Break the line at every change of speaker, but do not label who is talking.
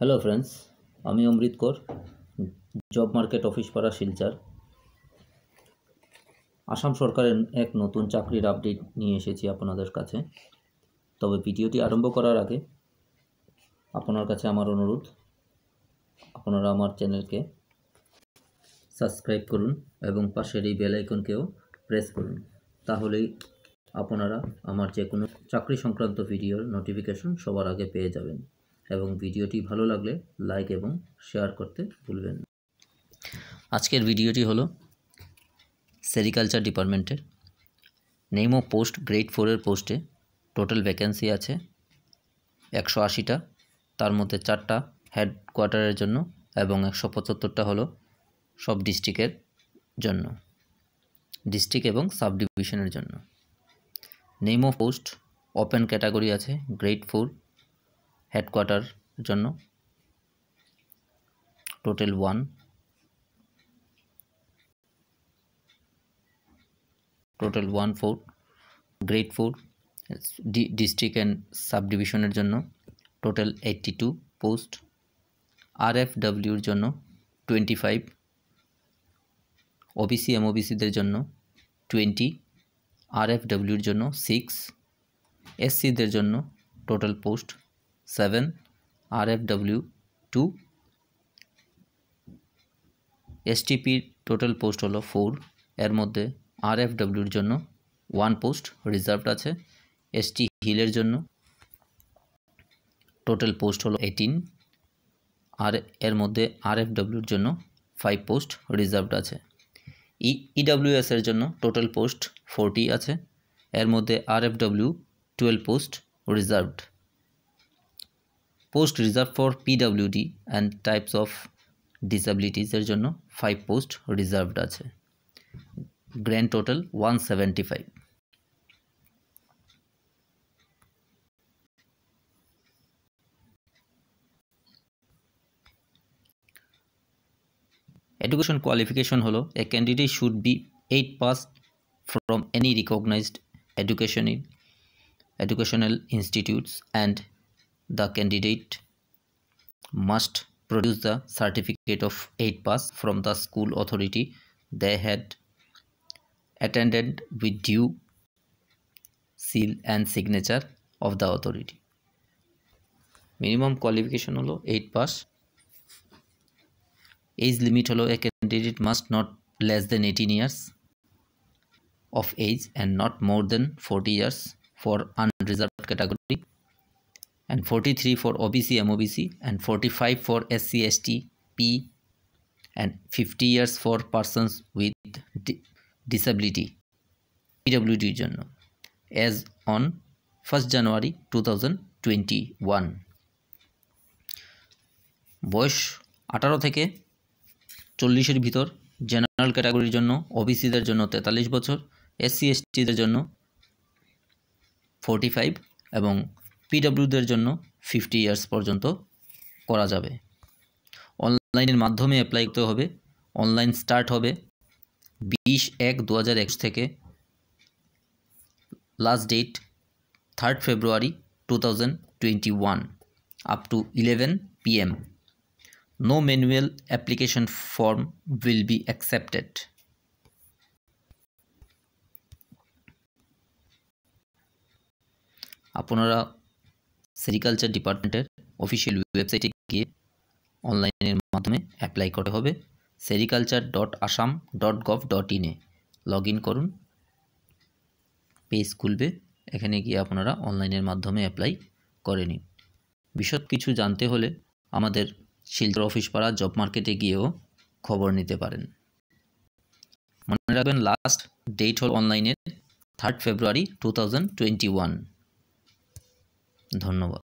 hello friends আমি অমৃত কর job market office পাড়া শিলচার আসাম সরকারের এক নতুন চাকরির আপডেট নিয়ে এসেছি আপনাদের কাছে তবে ভিডিওটি আরম্ভ করার আগে আপনার কাছে আমার অনুরোধ আপনারা আমার চ্যানেলকে সাবস্ক্রাইব করুন এবং পাশের এই বেলাইকনকেও প্রেস করুন তাহলেই আপনারা আমার যে কোনো চাকরি সংক্রান্ত ভিডিওর নোটিফিকেশন সবার আগে পেয়ে যাবেন এবং ভিডিওটি ভালো লাগলে লাইক এবং শেয়ার করতে ভুলবেন না আজকের ভিডিওটি হলো সেরিকালচার ডিপার্টমেন্টের নেইমো অফ পোস্ট গ্রেড ফোরের পোস্টে টোটাল ভ্যাকেন্সি আছে একশো আশিটা তার মধ্যে চারটা হেডকোয়ার্টারের জন্য এবং একশো পঁচাত্তরটা হলো সব ডিস্ট্রিক্টের জন্য ডিস্ট্রিক্ট এবং সাব ডিভিশনের জন্য name of post open category আছে গ্রেড ফোর হেডকোয়ার্টার জন্য total one total one four grade four district and sub ডিভিশনের জন্য total eighty two post R F ডাব্লিউর জন্য টোয়েন্টি ফাইভ ওবিসি এম ওবিসিদের জন্য টোয়েন্টি আর এফ ডাব্লিউর জন্য সিক্স এসসিদের জন্য টোটাল পোস্ট সেভেন আর 7 RFW 2 এসটিপি টোটাল পোস্ট হলো ফোর এর মধ্যে আর এফ আরএফডব্লিউর জন্য ওয়ান পোস্ট রিজার্ভড আছে এসটি হিলের জন্য টোটাল পোস্ট হলো এইটিন আর এর মধ্যে আর এফ আরএফডব্লিউর জন্য ফাইভ পোস্ট রিজার্ভড আছে ই ইডব্লিউএস এর জন্য টোটাল পোস্ট ফোরটি আছে এর মধ্যে R F RFW twelve post reserved post reserve for PWD and types of ডিসাবিলিটিসের জন্য ফাইভ পোস্ট রিজার্ভড আছে grand total one seventy five education qualification হলো a candidate should be eight pass from any recognized education educational institutes and the candidate must produce the certificate of eight pass from the school authority they had attended with due seal and signature of the authority minimum qualification holo eight pass age limit holo a candidate must not less than 18 years of age and not more than 40 years for unreserved category and 43 for OBC MOBC and 45 for SC ST P and 50 years for persons with di disability পিডব্লিউডির জন্য as on first January two বয়স আঠারো থেকে চল্লিশের ভিতর general ক্যাটাগরির জন্য ওবিসিদের জন্য তেতাল্লিশ বছর এসসি এসটিদের জন্য ফোর্টি ফাইভ এবং পিডাব্লিউদের জন্য ফিফটি ইয়ার্স পর্যন্ত করা যাবে অনলাইনের মাধ্যমে অ্যাপ্লাই করতে হবে অনলাইন স্টার্ট হবে বিশ এক দু হাজার থেকে last date third February two thousand twenty one up to eleven PM no manual application form will be accepted আপনারা সেরিকালচার ডিপার্টমেন্টের অফিসিয়াল ওয়েবসাইটে গিয়ে অনলাইনের মাধ্যমে অ্যাপ্লাই করতে হবে sericulture dot Assam dot gov dot ইনে লগ ইন করুন পেজ খুলবে এখানে গিয়ে আপনারা অনলাইনের মাধ্যমে অ্যাপ্লাই করে নিন বিশদ কিছু জানতে হলে আমাদের শিলচর অফিস পাড়া জব মার্কেটে গিয়েও খবর নিতে পারেন মনে রাখবেন লাস্ট ডেট হল অনলাইনের থার্ড ফেব্রুয়ারি টু ধন্যবাদ